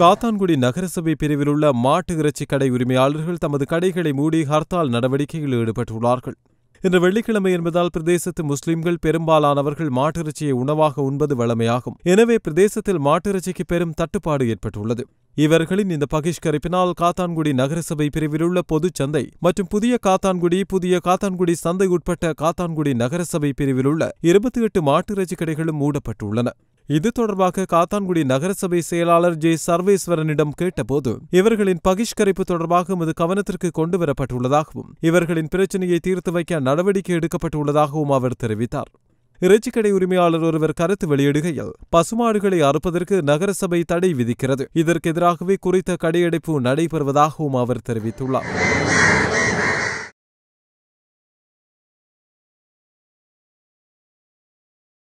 காத்தான்குடி நகரசபை பிரிவில் உள்ள மாட்டு இறைச்சி கடை உரிமையாளர்கள் தமது கடைகளை மூடி ஹர்த்தால் நடவடிக்கையில் ஈடுபட்டுள்ளார்கள் இன்று வெள்ளிக்கிழமை என்பதால் பிரதேசத்து முஸ்லிம்கள் பெரும்பாலானவர்கள் மாட்டிறைச்சியை உணவாக உண்பது வழமையாகும் எனவே பிரதேசத்தில் மாட்டிறைச்சிக்கு பெரும் தட்டுப்பாடு ஏற்பட்டுள்ளது இவர்களின் இந்த பகிஷ்கரிப்பினால் காத்தான்குடி நகரசபை பிரிவிலுள்ள பொதுச் சந்தை மற்றும் புதிய காத்தான்குடி புதிய காத்தான்குடி சந்தை உட்பட்ட காத்தான்குடி நகரசபை பிரிவிலுள்ள இருபத்தி எட்டு மாட்டிறைச்சி கடைகளும் மூடப்பட்டுள்ளன இது தொடர்பாக காத்தான்குடி நகரசபை செயலாளர் ஜே சர்வேஸ்வரனிடம் கேட்டபோது இவர்களின் பகிஷ்கரிப்பு தொடர்பாக இது கவனத்திற்கு கொண்டு வரப்பட்டுள்ளதாகவும் இவர்களின் பிரச்சினையை தீர்த்து வைக்க நடவடிக்கை எடுக்கப்பட்டுள்ளதாகவும் அவர் தெரிவித்தார் இறைச்சிக்கடை உரிமையாளர் ஒருவர் கருத்து வெளியிடுகையில் பசுமாடுகளை அறுப்பதற்கு நகரசபை தடை விதிக்கிறது இதற்கு எதிராகவே குறித்த கடையடைப்பு நடைபெறுவதாகவும் அவர் தெரிவித்துள்ளார்